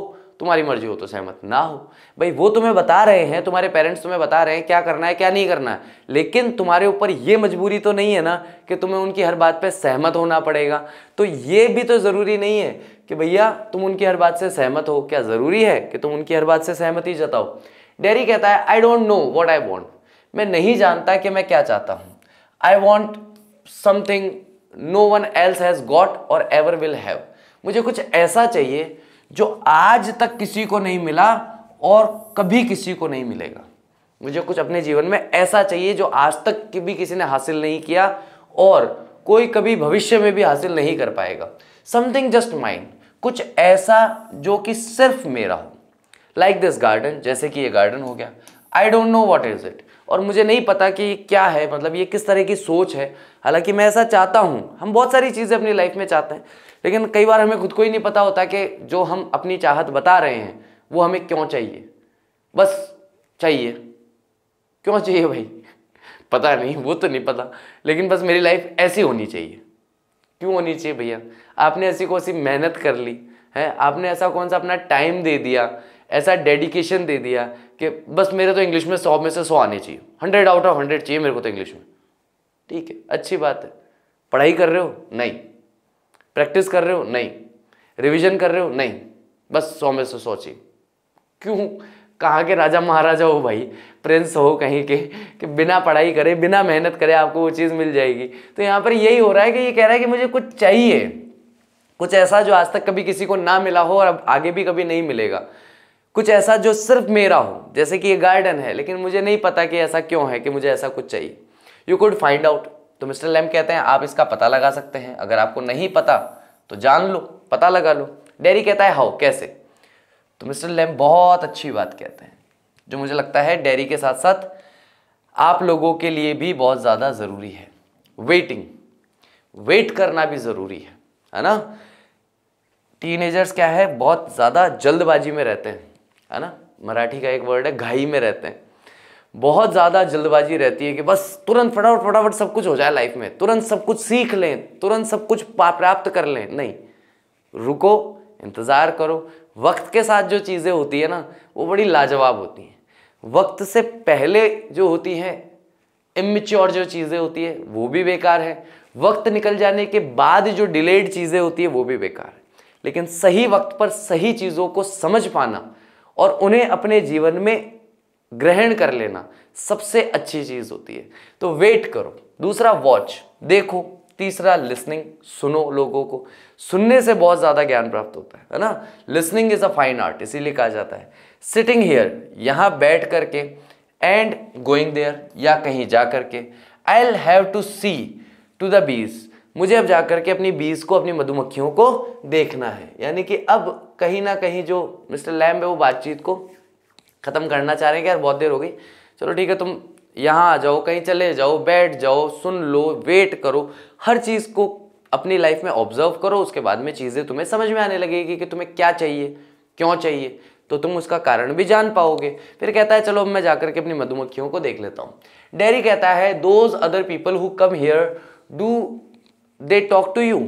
तुम्हारी मर्जी हो तो सहमत ना हो भाई वो तुम्हें बता रहे हैं तुम्हारे पेरेंट्स तुम्हें बता रहे हैं क्या करना है क्या नहीं करना है लेकिन तुम्हारे ऊपर ये मजबूरी तो नहीं है ना कि तुम्हें उनकी हर बात पे सहमत होना पड़ेगा तो ये भी तो ज़रूरी नहीं है कि भैया तुम उनकी हर बात से सहमत हो क्या ज़रूरी है कि तुम उनकी हर बात से सहमति जताओ डेरी कहता है I don't know what I want मैं नहीं जानता कि मैं क्या चाहता हूँ I want something no one else has got or ever will have मुझे कुछ ऐसा चाहिए जो आज तक किसी को नहीं मिला और कभी किसी को नहीं मिलेगा मुझे कुछ अपने जीवन में ऐसा चाहिए जो आज तक भी किसी ने हासिल नहीं किया और कोई कभी भविष्य में भी हासिल नहीं कर पाएगा समथिंग जस्ट माइंड कुछ ऐसा जो कि सिर्फ मेरा हो लाइक दिस गार्डन जैसे कि ये गार्डन हो गया I don't know what is it और मुझे नहीं पता कि क्या है मतलब ये किस तरह की सोच है हालांकि मैं ऐसा चाहता हूँ हम बहुत सारी चीज़ें अपनी लाइफ में चाहते हैं लेकिन कई बार हमें खुद को ही नहीं पता होता कि जो हम अपनी चाहत बता रहे हैं वो हमें क्यों चाहिए बस चाहिए क्यों चाहिए भाई पता नहीं वो तो नहीं पता लेकिन बस मेरी लाइफ ऐसी होनी चाहिए क्यों होनी चाहिए भैया आपने ऐसी कौन सी मेहनत कर ली है आपने ऐसा कौन सा अपना टाइम दे दिया ऐसा डेडिकेशन दे दिया कि बस मेरे तो इंग्लिश में सौ में से सौ आने चाहिए हंड्रेड आउट ऑफ हंड्रेड चाहिए मेरे को तो इंग्लिश में ठीक है अच्छी बात है पढ़ाई कर रहे हो नहीं प्रैक्टिस कर रहे हो नहीं रिविजन कर रहे हो नहीं बस सौ में से सौ चाहिए क्यों कहाँ के राजा महाराजा हो भाई प्रिंस हो कहीं के कि बिना पढ़ाई करे बिना मेहनत करे आपको वो चीज़ मिल जाएगी तो यहाँ पर यही हो रहा है कि ये कह रहा है कि मुझे कुछ चाहिए कुछ ऐसा जो आज तक कभी किसी को ना मिला हो और अब आगे भी कभी नहीं मिलेगा कुछ ऐसा जो सिर्फ मेरा हो जैसे कि ये गार्डन है लेकिन मुझे नहीं पता कि ऐसा क्यों है कि मुझे ऐसा कुछ चाहिए यू कुड फाइंड आउट तो मिस्टर लैम कहते हैं आप इसका पता लगा सकते हैं अगर आपको नहीं पता तो जान लो पता लगा लो डेरी कहता है हाउ कैसे तो मिस्टर लैम बहुत अच्छी बात कहते हैं जो मुझे लगता है डेरी के साथ साथ आप लोगों के लिए भी बहुत ज़्यादा ज़रूरी है वेटिंग वेट करना भी ज़रूरी है है ना टीनेजर्स क्या है बहुत ज़्यादा जल्दबाजी में रहते हैं है ना मराठी का एक वर्ड है घाई में रहते हैं बहुत ज़्यादा जल्दबाजी रहती है कि बस तुरंत फटाफट फटाफट सब कुछ हो जाए लाइफ में तुरंत सब कुछ सीख लें तुरंत सब कुछ प्राप्त कर लें नहीं रुको इंतज़ार करो वक्त के साथ जो चीज़ें होती है ना वो बड़ी लाजवाब होती हैं वक्त से पहले जो होती हैं इमेच्योर जो चीज़ें होती है वो भी बेकार है वक्त निकल जाने के बाद जो डिलेड चीज़ें होती है वो भी बेकार है लेकिन सही वक्त पर सही चीज़ों को समझ पाना और उन्हें अपने जीवन में ग्रहण कर लेना सबसे अच्छी चीज़ होती है तो वेट करो दूसरा वॉच देखो तीसरा लिसनिंग सुनो लोगों को सुनने से बहुत ज़्यादा ज्ञान प्राप्त होता है है ना listening is a fine art इसीलिए कहा जाता है सिटिंग हेयर यहाँ बैठ करके एंड गोइंग देयर या कहीं जा करके I have to see to the bees मुझे अब जा करके अपनी बीज को अपनी मधुमक्खियों को देखना है यानी कि अब कहीं ना कहीं जो मिस्टर लैम है वो बातचीत को ख़त्म करना चाह रहे हैं यार बहुत देर हो गई चलो ठीक है तुम यहाँ आ जाओ कहीं चले जाओ बैठ जाओ सुन लो वेट करो हर चीज़ को अपनी लाइफ में ऑब्जर्व करो उसके बाद में चीज़ें तुम्हें समझ में आने लगेगी कि तुम्हें क्या चाहिए क्यों चाहिए तो तुम उसका कारण भी जान पाओगे फिर कहता है चलो अब मैं जाकर के अपनी मधुमक्खियों को देख लेता हूँ डेरी कहता है those other people who come here do they talk to you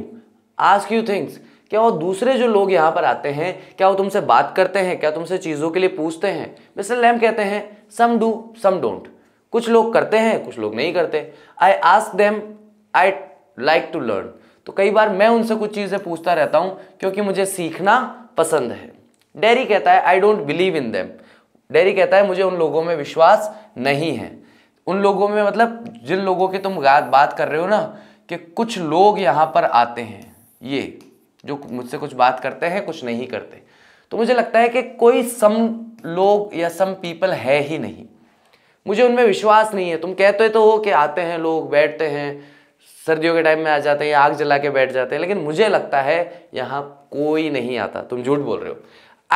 ask you things क्या वो दूसरे जो लोग यहाँ पर आते हैं क्या वो तुमसे बात करते हैं क्या तुमसे चीज़ों के लिए पूछते हैं मिस्टर लैम कहते हैं सम डू सम डोंट कुछ लोग करते हैं कुछ लोग नहीं करते I ask them I like to learn तो कई बार मैं उनसे कुछ चीज़ें पूछता रहता हूँ क्योंकि मुझे सीखना पसंद है डेरी कहता है I don't believe in them Derry कहता है मुझे उन लोगों में विश्वास नहीं है उन लोगों में मतलब जिन लोगों की तुम बात कर रहे हो ना कि कुछ लोग यहाँ पर आते हैं ये जो मुझसे कुछ बात करते हैं कुछ नहीं करते तो मुझे लगता है कि कोई सम लोग या सम पीपल है ही नहीं मुझे उनमें विश्वास नहीं है तुम कहते तो हो कि आते हैं लोग बैठते हैं सर्दियों के टाइम में आ जाते हैं आग जला के बैठ जाते हैं लेकिन मुझे लगता है यहाँ कोई नहीं आता तुम झूठ बोल रहे हो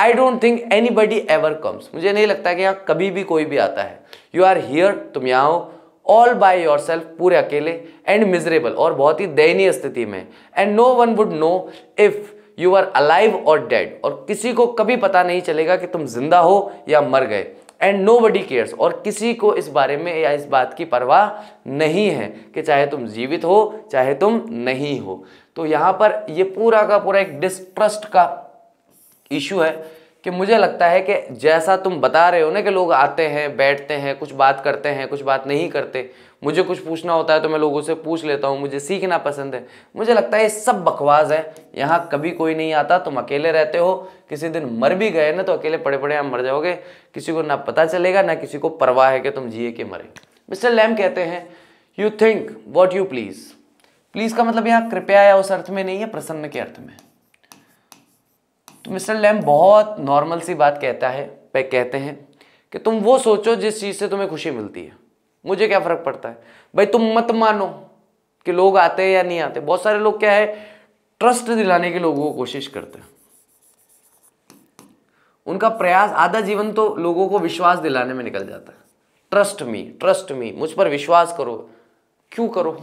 I don't think anybody ever comes मुझे नहीं लगता कि यहाँ कभी भी कोई भी आता है यू आर हियर तुम यहाँ हो ऑल बाय योर सेल्फ पूरे अकेले एंड मिजरेबल और बहुत ही दयनीय स्थिति में and no one would know if you are alive or dead और किसी को कभी पता नहीं चलेगा कि तुम जिंदा हो या मर गए एंड नो बडी केयर्स और किसी को इस बारे में या इस बात की परवाह नहीं है कि चाहे तुम जीवित हो चाहे तुम नहीं हो तो यहाँ पर ये पूरा का पूरा एक डिस्ट्रस्ट का इशू है कि मुझे लगता है कि जैसा तुम बता रहे हो ना कि लोग आते हैं बैठते हैं कुछ बात करते हैं कुछ बात नहीं करते मुझे कुछ पूछना होता है तो मैं लोगों से पूछ लेता हूँ मुझे सीखना पसंद है मुझे लगता है ये सब बकवास है यहाँ कभी कोई नहीं आता तुम अकेले रहते हो किसी दिन मर भी गए ना तो अकेले पड़े पड़े आप मर जाओगे किसी को ना पता चलेगा ना किसी को परवाह है कि तुम जिए के मरे मिस्टर लैम कहते हैं you think what you please please का मतलब यहाँ कृपया या उस अर्थ में नहीं है प्रसन्न के अर्थ में तो मिस्टर लैम बहुत नॉर्मल सी बात कहता है पे कहते हैं कि तुम वो सोचो जिस चीज़ से तुम्हें खुशी मिलती है मुझे क्या फ़र्क पड़ता है भाई तुम मत मानो कि लोग आते हैं या नहीं आते बहुत सारे लोग क्या है ट्रस्ट दिलाने के लोगों को कोशिश करते हैं उनका प्रयास आधा जीवन तो लोगों को विश्वास दिलाने में निकल जाता है ट्रस्ट मी ट्रस्ट मी मुझ पर विश्वास करो क्यों करो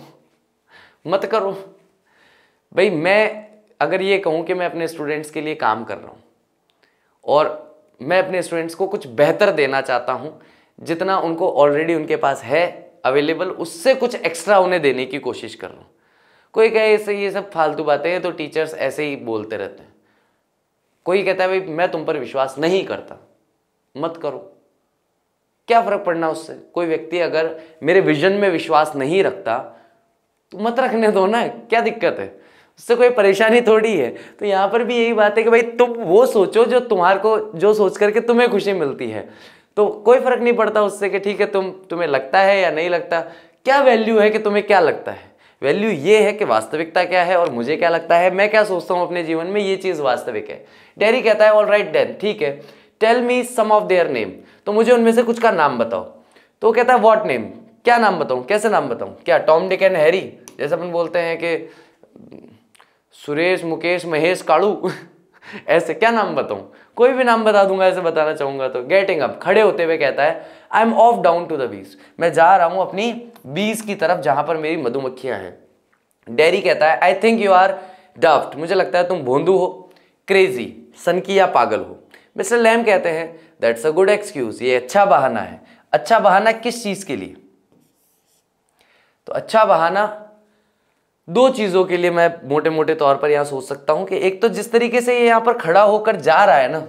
मत करो भाई मैं अगर ये कहूँ कि मैं अपने स्टूडेंट्स के लिए काम कर रहा हूँ और मैं अपने स्टूडेंट्स को कुछ बेहतर देना चाहता हूँ जितना उनको ऑलरेडी उनके पास है अवेलेबल उससे कुछ एक्स्ट्रा उन्हें देने की कोशिश कर रहा हूँ कोई कहे ऐसे ये सब फालतू बातें हैं तो टीचर्स ऐसे ही बोलते रहते हैं कोई कहता है भाई मैं तुम पर विश्वास नहीं करता मत करो क्या फ़र्क पड़ना उससे कोई व्यक्ति अगर मेरे विजन में विश्वास नहीं रखता तो मत रखने दो ना क्या दिक्कत है उससे कोई परेशानी थोड़ी है तो यहाँ पर भी यही बात है कि भाई तुम वो सोचो जो तुम्हार को जो सोच करके तुम्हें खुशी मिलती है तो कोई फर्क नहीं पड़ता उससे कि ठीक है तुम तुम्हें लगता है या नहीं लगता क्या वैल्यू है कि तुम्हें क्या लगता है वैल्यू ये है कि वास्तविकता क्या है और मुझे क्या लगता है मैं क्या सोचता हूँ अपने जीवन में ये चीज़ वास्तविक है डेरी कहता है ऑल राइट डेन ठीक है tell me some of their name तो मुझे उनमें से कुछ का नाम बताओ तो कहता है वॉट नेम क्या नाम बताऊँ कैसे नाम बताऊँ क्या टॉम डिक एंड हैरी जैसे अपन बोलते हैं कि सुरेश मुकेश महेश काड़ू <laughs> ऐसे क्या नाम बताऊं कोई भी नाम बता दूंगा ऐसे बताना चाहूंगा तो गेटिंग अप खड़े होते हुए कहता है I am off down to the bees मैं जा रहा हूं अपनी बीस की तरफ जहां पर मेरी मधुमक्खियां हैं डेरी कहता है I think you are daft मुझे लगता है तुम भोंदू हो क्रेजी सनकी या पागल हो मिस्टर लैम कहते हैं दैट्स अ गुड एक्सक्यूज ये अच्छा बहाना है अच्छा बहाना किस चीज के लिए तो अच्छा बहाना दो चीज़ों के लिए मैं मोटे मोटे तौर पर यहां सोच सकता हूं कि एक तो जिस तरीके से ये यहां पर खड़ा होकर जा रहा है ना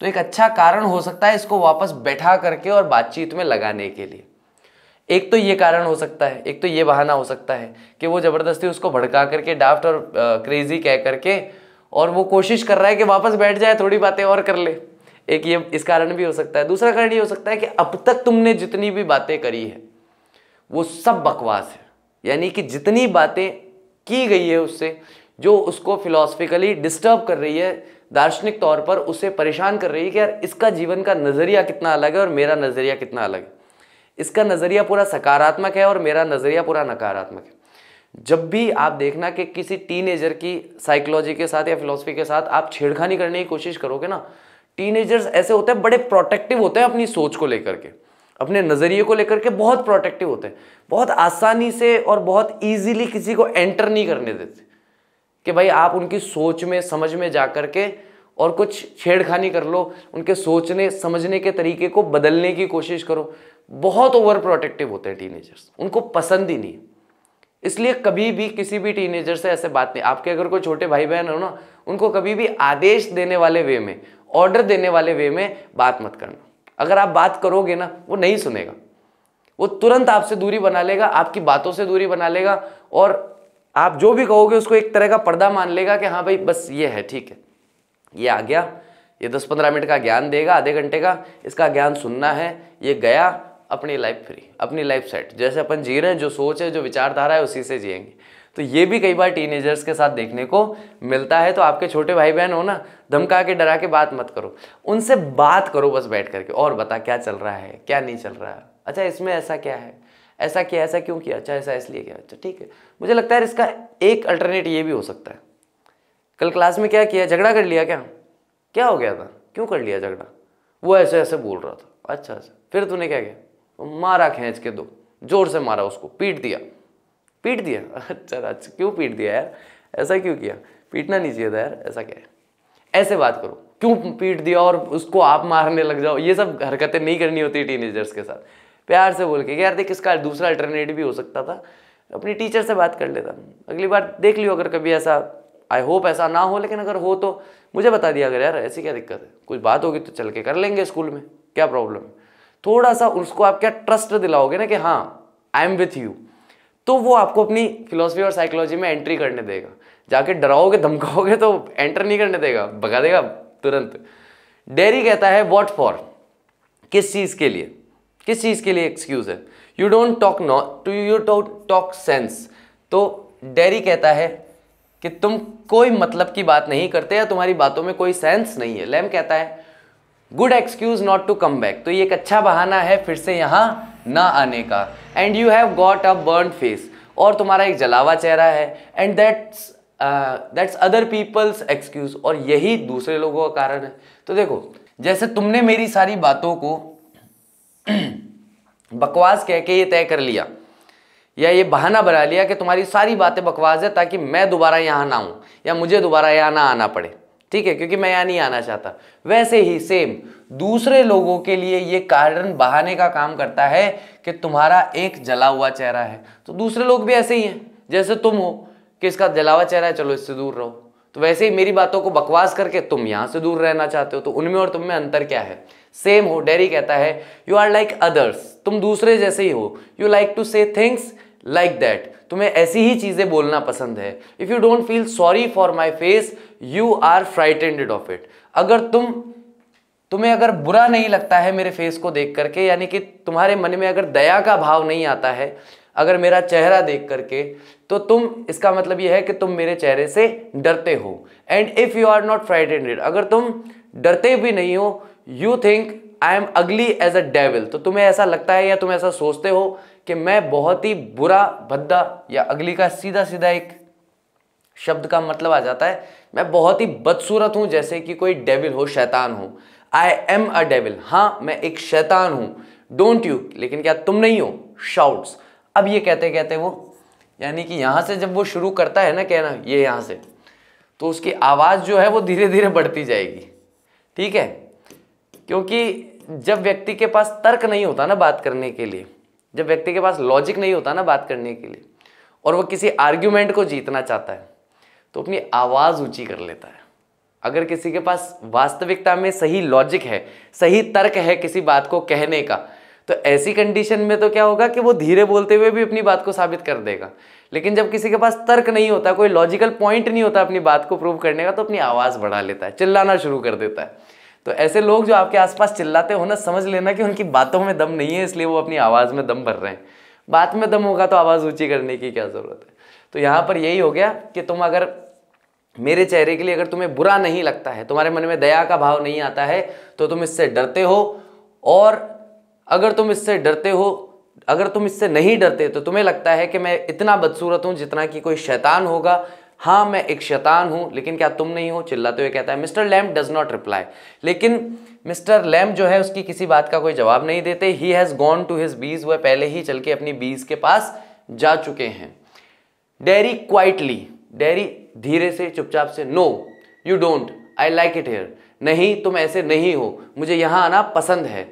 तो एक अच्छा कारण हो सकता है इसको वापस बैठा करके और बातचीत में लगाने के लिए एक तो ये कारण हो सकता है एक तो ये बहाना हो सकता है कि वो ज़बरदस्ती उसको भड़का करके डाफ्ट और क्रेज़ी कह करके और वो कोशिश कर रहा है कि वापस बैठ जाए थोड़ी बातें और कर ले एक ये इस कारण भी हो सकता है दूसरा कारण ये हो सकता है कि अब तक तुमने जितनी भी बातें करी है वो सब बकवास है यानी कि जितनी बातें की गई है उससे जो उसको फिलोसफिकली डिस्टर्ब कर रही है दार्शनिक तौर पर उसे परेशान कर रही है कि यार इसका जीवन का नज़रिया कितना अलग है और मेरा नज़रिया कितना अलग है इसका नज़रिया पूरा सकारात्मक है और मेरा नज़रिया पूरा नकारात्मक है जब भी आप देखना कि किसी टीनेजर की साइकोलॉजी के साथ या फिलोसफी के साथ आप छेड़खानी करने की कोशिश करोगे ना टीनेजर्स ऐसे होते हैं बड़े प्रोटेक्टिव होते हैं अपनी सोच को लेकर के अपने नज़रिए को लेकर के बहुत प्रोटेक्टिव होते हैं बहुत आसानी से और बहुत ईजीली किसी को एंटर नहीं करने देते कि भाई आप उनकी सोच में समझ में जा कर के और कुछ छेड़खानी कर लो उनके सोचने समझने के तरीके को बदलने की कोशिश करो बहुत ओवर प्रोटेक्टिव होते हैं टीनेजर्स उनको पसंद ही नहीं इसलिए कभी भी किसी भी टीनेजर से ऐसे बात नहीं आपके अगर कोई छोटे भाई बहन हो ना उनको कभी भी आदेश देने वाले वे में ऑर्डर देने वाले वे में बात मत करना अगर आप बात करोगे ना वो नहीं सुनेगा वो तुरंत आपसे दूरी बना लेगा आपकी बातों से दूरी बना लेगा और आप जो भी कहोगे उसको एक तरह का पर्दा मान लेगा कि हाँ भाई बस ये है ठीक है ये आ गया ये दस पंद्रह मिनट का ज्ञान देगा आधे घंटे का इसका ज्ञान सुनना है ये गया अपनी लाइफ फ्री अपनी लाइफ सेट जैसे अपन जी रहे हैं जो सोच है जो विचारधारा है उसी से जिएंगे तो ये भी कई बार टीनेजर्स के साथ देखने को मिलता है तो आपके छोटे भाई बहन हो ना धमका के डरा के बात मत करो उनसे बात करो बस बैठ करके और बता क्या चल रहा है क्या नहीं चल रहा है अच्छा इसमें ऐसा क्या है ऐसा किया ऐसा क्यों किया अच्छा ऐसा इसलिए किया अच्छा ठीक है मुझे लगता है इसका एक अल्टरनेट ये भी हो सकता है कल क्लास में क्या किया झगड़ा कर लिया क्या क्या हो गया था क्यों कर लिया झगड़ा वो ऐसे ऐसे बोल रहा था अच्छा अच्छा फिर तूने क्या किया मारा खींच के दो जोर से मारा उसको पीट दिया पीट दिया अच्छा अच्छा क्यों पीट दिया यार ऐसा क्यों किया पीटना नहीं चाहिए था यार ऐसा क्या है ऐसे बात करो क्यों पीट दिया और उसको आप मारने लग जाओ ये सब हरकतें नहीं करनी होती टीनेजर्स के साथ प्यार से बोल के यार देख इसका दूसरा अल्टरनेटिव भी हो सकता था अपनी टीचर से बात कर लेता अगली बार देख लियो अगर कभी ऐसा आई होप ऐसा ना हो लेकिन अगर हो तो मुझे बता दिया अगर यार ऐसी क्या दिक्कत है कुछ बात होगी तो चल के कर लेंगे स्कूल में क्या प्रॉब्लम है थोड़ा सा उसको आप क्या ट्रस्ट दिलाओगे ना कि हाँ आई एम विथ यू तो वो आपको अपनी फिलोसफी और साइकोलॉजी में एंट्री करने देगा जाके डराओगे धमकाओगे तो एंटर नहीं करने देगा भगा देगा तुरंत डेरी कहता है वॉट फॉर किस चीज़ के लिए किस चीज़ के लिए एक्सक्यूज है you don't talk not to you don't talk sense तो डेरी कहता है कि तुम कोई मतलब की बात नहीं करते या तुम्हारी बातों में कोई सेंस नहीं है लैम कहता है good excuse not to come back तो ये एक अच्छा बहाना है फिर से यहाँ ना आने का and you have got a burn face और तुम्हारा एक जलावा चेहरा है and that's that's other people's excuse और यही दूसरे लोगों का कारण है तो देखो जैसे तुमने मेरी सारी बातों को <clears throat> बकवास कह के ये तय कर लिया या ये बहाना बना लिया कि तुम्हारी सारी बातें बकवास है ताकि मैं दोबारा यहाँ ना आऊँ या मुझे दोबारा यहाँ ना आना पड़े ठीक है क्योंकि मैं यहाँ नहीं आना चाहता वैसे ही सेम दूसरे लोगों के लिए ये कारण बहाने का काम करता है कि तुम्हारा एक जला हुआ चेहरा है तो दूसरे लोग भी ऐसे ही हैं जैसे तुम हो कि इसका जला हुआ चेहरा है चलो इससे दूर रहो तो वैसे ही मेरी बातों को बकवास करके तुम यहाँ से दूर रहना चाहते हो तो उनमें और तुम में अंतर क्या है सेम हो डेरी कहता है यू आर लाइक अदर्स तुम दूसरे जैसे ही हो you like to say things like that तुम्हें ऐसी ही चीज़ें बोलना पसंद है if you don't feel sorry for my face you are frightened of it अगर तुम तुम्हें अगर बुरा नहीं लगता है मेरे फेस को देख करके यानी कि तुम्हारे मन में अगर दया का भाव नहीं आता है अगर मेरा चेहरा देख करके तो तुम इसका मतलब यह है कि तुम मेरे चेहरे से डरते हो and if you are not frightened अगर तुम डरते भी नहीं हो you think I am ugly as a devil तो तुम्हें ऐसा लगता है या तुम ऐसा सोचते हो कि मैं बहुत ही बुरा भद्दा या अगली का सीधा सीधा एक शब्द का मतलब आ जाता है मैं बहुत ही बदसूरत हूँ जैसे कि कोई डेविल हो शैतान हो आई एम अ डेविल हाँ मैं एक शैतान हूं डोंट यू लेकिन क्या तुम नहीं हो शाउट्स अब ये कहते कहते वो यानी कि यहाँ से जब वो शुरू करता है ना कहना ये यहाँ से तो उसकी आवाज़ जो है वो धीरे धीरे बढ़ती जाएगी ठीक है क्योंकि जब व्यक्ति के पास तर्क नहीं होता ना बात करने के लिए जब व्यक्ति के पास लॉजिक नहीं होता ना बात करने के लिए और वो किसी आर्ग्यूमेंट को जीतना चाहता है तो अपनी आवाज़ ऊंची कर लेता है अगर किसी के पास वास्तविकता में सही लॉजिक है सही तर्क है किसी बात को कहने का तो ऐसी कंडीशन में तो क्या होगा कि वो धीरे बोलते हुए भी अपनी बात को साबित कर देगा लेकिन जब किसी के पास तर्क नहीं होता कोई लॉजिकल पॉइंट नहीं होता अपनी बात को प्रूव करने का तो अपनी आवाज़ बढ़ा लेता है चिल्लाना शुरू कर देता है तो ऐसे लोग जो आपके आसपास चिल्लाते हो ना समझ लेना कि उनकी बातों में दम नहीं है इसलिए वो अपनी आवाज़ में दम भर रहे हैं बात में दम होगा तो आवाज़ ऊँची करने की क्या ज़रूरत है तो यहाँ पर यही हो गया कि तुम अगर मेरे चेहरे के लिए अगर तुम्हें बुरा नहीं लगता है तुम्हारे मन में दया का भाव नहीं आता है तो तुम इससे डरते हो और अगर तुम इससे डरते हो अगर तुम इससे नहीं डरते तो तुम्हें लगता है कि मैं इतना बदसूरत हूँ जितना कि कोई शैतान होगा हाँ मैं एक शैतान हूँ लेकिन क्या तुम नहीं हो चिल्लाते हुए कहता है mister Lamb does not reply लेकिन मिस्टर लैम्प जो है उसकी किसी बात का कोई जवाब नहीं देते ही has gone to his bees वह पहले ही चल के अपनी बीज के पास जा चुके हैं डेरी क्वाइटली डेरी धीरे से चुपचाप से no you don't I like it here नहीं तुम ऐसे नहीं हो मुझे यहाँ आना पसंद है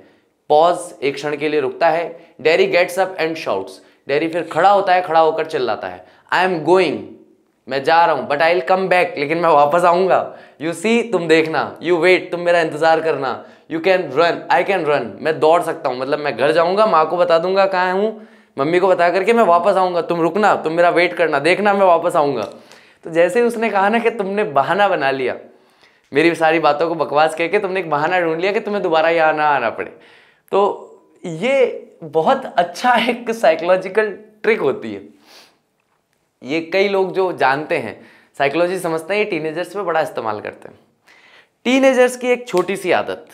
पॉज एक क्षण के लिए रुकता है Derry gets up and shouts Derry फिर खड़ा होता है खड़ा होकर चिल्लाता है आई एम गोइंग मैं जा रहा हूँ but I will come back लेकिन मैं वापस आऊँगा यू सी तुम देखना यू वेट तुम मेरा इंतज़ार करना you can run I can run मैं दौड़ सकता हूँ मतलब मैं घर जाऊँगा माँ को बता दूंगा कहाँ हूँ मम्मी को बता करके मैं वापस आऊँगा तुम रुकना तुम मेरा वेट करना देखना मैं वापस आऊँगा तो जैसे ही उसने कहा ना कि तुमने बहाना बना लिया मेरी सारी बातों को बकवास कह के तुमने एक बहाना ढूंढ लिया कि तुम्हें दोबारा यहाँ ना आना पड़े तो ये बहुत अच्छा एक साइकोलॉजिकल ट्रिक होती है ये कई लोग जो जानते हैं साइकोलॉजी समझते हैं ये टीनेजर्स में बड़ा इस्तेमाल करते हैं टीनेजर्स की एक छोटी सी आदत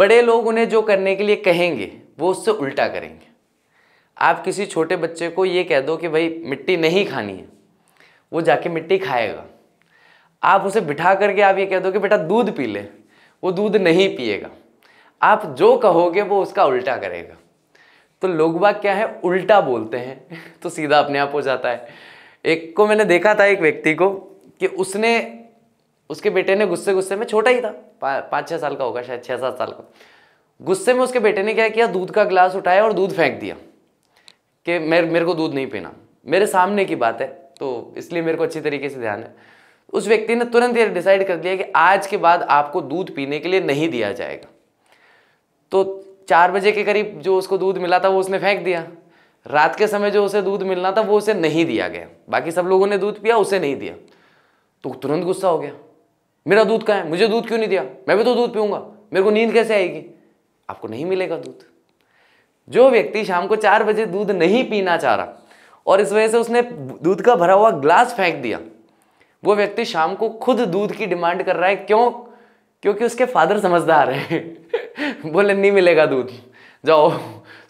बड़े लोग उन्हें जो करने के लिए कहेंगे वो उससे उल्टा करेंगे आप किसी छोटे बच्चे को ये कह दो कि भाई मिट्टी नहीं खानी है वो जाके मिट्टी खाएगा आप उसे बिठा करके आप ये कह दो कि बेटा दूध पी ले वो दूध नहीं पिएगा आप जो कहोगे वो उसका उल्टा करेगा तो लोग बाग क्या है उल्टा बोलते हैं <laughs> तो सीधा अपने आप हो जाता है एक को मैंने देखा था एक व्यक्ति को कि उसने उसके बेटे ने गुस्से गुस्से में छोटा ही था पा, पाँच छः साल का होगा शायद छः सात साल का गुस्से में उसके बेटे ने क्या किया दूध का गिलास उठाया और दूध फेंक दिया कि मेरे मेरे को दूध नहीं पीना मेरे सामने की बात है तो इसलिए मेरे को अच्छी तरीके से ध्यान है उस व्यक्ति ने तुरंत ये डिसाइड कर लिया कि आज के बाद आपको दूध पीने के लिए नहीं दिया जाएगा तो चार बजे के करीब जो उसको दूध मिला था वो उसने फेंक दिया रात के समय जो उसे दूध मिलना था वो उसे नहीं दिया गया बाकी सब लोगों ने दूध पिया उसे नहीं दिया तो तुरंत गुस्सा हो गया मेरा दूध कहाँ है मुझे दूध क्यों नहीं दिया मैं भी तो दूध पीऊंगा मेरे को नींद कैसे आएगी आपको नहीं मिलेगा दूध जो व्यक्ति शाम को चार बजे दूध नहीं पीना चाह रहा और इस वजह से उसने दूध का भरा हुआ ग्लास फेंक दिया वो व्यक्ति शाम को खुद दूध की डिमांड कर रहा है क्यों क्योंकि उसके फादर समझदार हैं <laughs> बोले नहीं मिलेगा दूध जाओ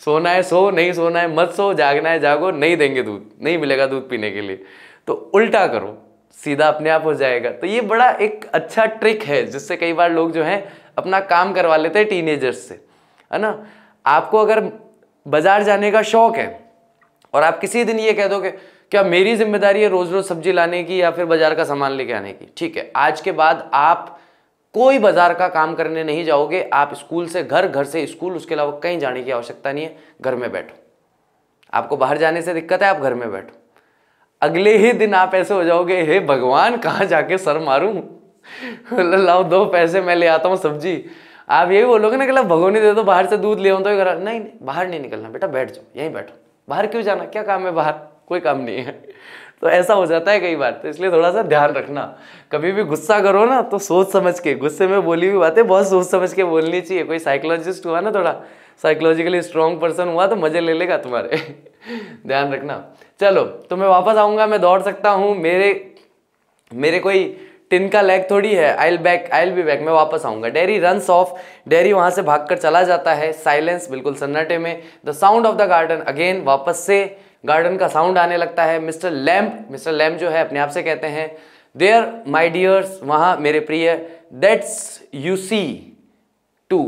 सोना है सो नहीं सोना है मत सो जागना है जागो नहीं देंगे दूध नहीं मिलेगा दूध पीने के लिए तो उल्टा करो सीधा अपने आप हो जाएगा तो ये बड़ा एक अच्छा ट्रिक है जिससे कई बार लोग जो हैं अपना काम करवा लेते हैं टीनेजर्स से है ना आपको अगर बाज़ार जाने का शौक है और आप किसी दिन ये कह दो कि क्या मेरी जिम्मेदारी है रोज़ रोज़ सब्जी लाने की या फिर बाज़ार का सामान लेके आने की ठीक है आज के बाद आप कोई बाज़ार का काम करने नहीं जाओगे आप स्कूल से घर घर से स्कूल उसके अलावा कहीं जाने की आवश्यकता नहीं है घर में बैठो आपको बाहर जाने से दिक्कत है आप घर में बैठो अगले ही दिन आप ऐसे हो जाओगे हे भगवान कहाँ जाके सर मारूं लाओ दो पैसे मैं ले आता हूँ सब्जी आप यही बोलोगे ना कि भगोनी दे दो बाहर से दूध ले आऊँ तो घर नहीं नहीं बाहर नहीं निकलना बेटा बैठ जाओ यहीं बैठो बाहर क्यों जाना क्या काम है बाहर कोई काम नहीं है तो ऐसा हो जाता है कई बार तो इसलिए थोड़ा सा ध्यान रखना कभी भी गुस्सा करो ना तो सोच समझ के गुस्से में बोली हुई बातें बहुत सोच समझ के बोलनी चाहिए कोई साइकोलॉजिस्ट हुआ ना थोड़ा साइकोलॉजिकली स्ट्रॉन्ग पर्सन हुआ तो मज़े ले लेगा तुम्हारे ध्यान रखना चलो तो मैं वापस आऊँगा मैं दौड़ सकता हूँ मेरे मेरे कोई टिन का लैग थोड़ी है I back I be back मैं वापस आऊँगा डेरी रन ऑफ डेरी वहाँ से भागकर चला जाता है साइलेंस बिल्कुल सन्नाटे में the sound of the garden again वापस से गार्डन का साउंड आने लगता है मिस्टर लैम्प मिस्टर लैम्प जो है अपने आप से कहते हैं देयर माई डियर्स वहाँ मेरे प्रिय दैट्स यू सी टू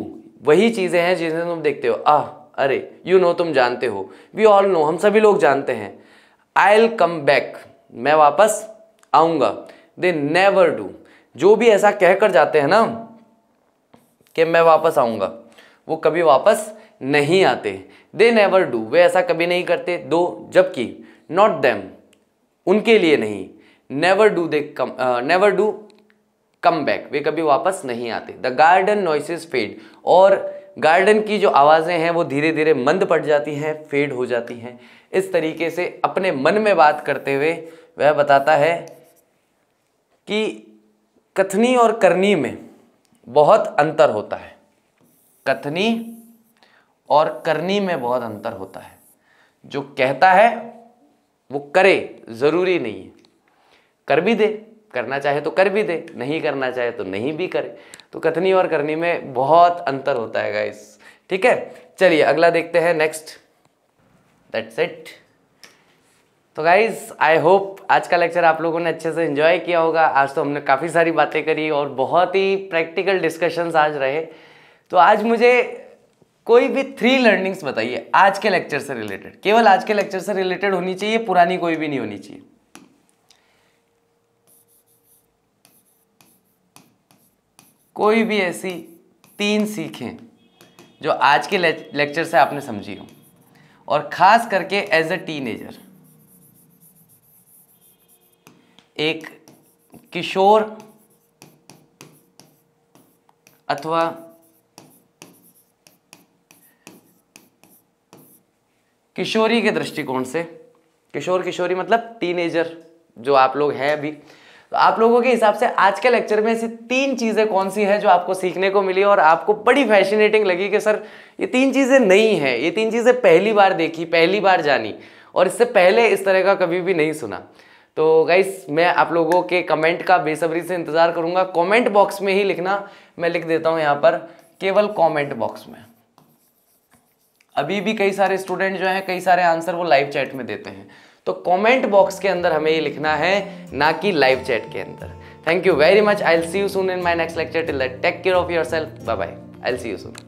वही चीज़ें हैं जिन्हें तुम देखते हो आह अरे यू नो तुम जानते हो वी ऑल नो हम सभी लोग जानते हैं आई एल कम बैक मैं वापस आऊँगा दे नेवर डू जो भी ऐसा कहकर जाते हैं ना कि मैं वापस आऊँगा वो कभी वापस नहीं आते दे नेवर डू वे ऐसा कभी नहीं करते दो जबकि नॉट देम उनके लिए नहीं never do they come never do come back वे कभी वापस नहीं आते द गार्डन नॉइसिस फेड और गार्डन की जो आवाज़ें हैं वो धीरे धीरे मंद पड़ जाती हैं फेड हो जाती हैं इस तरीके से अपने मन में बात करते हुए वह बताता है कि कथनी और करनी में बहुत अंतर होता है कथनी और करनी में बहुत अंतर होता है जो कहता है वो करे ज़रूरी नहीं है कर भी दे करना चाहे तो कर भी दे नहीं करना चाहे तो नहीं भी करे तो कथनी और करनी में बहुत अंतर होता है गाइस ठीक है चलिए अगला देखते हैं नेक्स्ट दैट्स इट तो गाइज़ आई होप आज का लेक्चर आप लोगों ने अच्छे से इन्जॉय किया होगा आज तो हमने काफ़ी सारी बातें करी और बहुत ही प्रैक्टिकल डिस्कशंस आज रहे तो आज मुझे कोई भी थ्री लर्निंग्स बताइए आज के लेक्चर से रिलेटेड केवल आज के लेक्चर से रिलेटेड होनी चाहिए पुरानी कोई भी नहीं होनी चाहिए कोई भी ऐसी तीन सीखें जो आज के लेक्चर से आपने समझी हो और खास करके एज अ टीनेजर एक किशोर अथवा किशोरी के दृष्टिकोण से किशोर किशोरी मतलब टीनेजर जो आप लोग हैं अभी तो आप लोगों के हिसाब से आज के लेक्चर में ऐसी तीन चीज़ें कौन सी हैं जो आपको सीखने को मिली और आपको बड़ी फैशिनेटिंग लगी कि सर ये तीन चीज़ें नई हैं ये तीन चीज़ें पहली बार देखी पहली बार जानी और इससे पहले इस तरह का कभी भी नहीं सुना तो गाइस मैं आप लोगों के कमेंट का बेसब्री से इंतज़ार करूंगा कमेंट बॉक्स में ही लिखना मैं लिख देता हूं यहां पर केवल कमेंट बॉक्स में अभी भी कई सारे स्टूडेंट जो हैं कई सारे आंसर वो लाइव चैट में देते हैं तो कमेंट बॉक्स के अंदर हमें ये लिखना है ना कि लाइव चैट के अंदर thank you very much I'll see you soon in my next lecture till take care of yourself bye I'll see you soon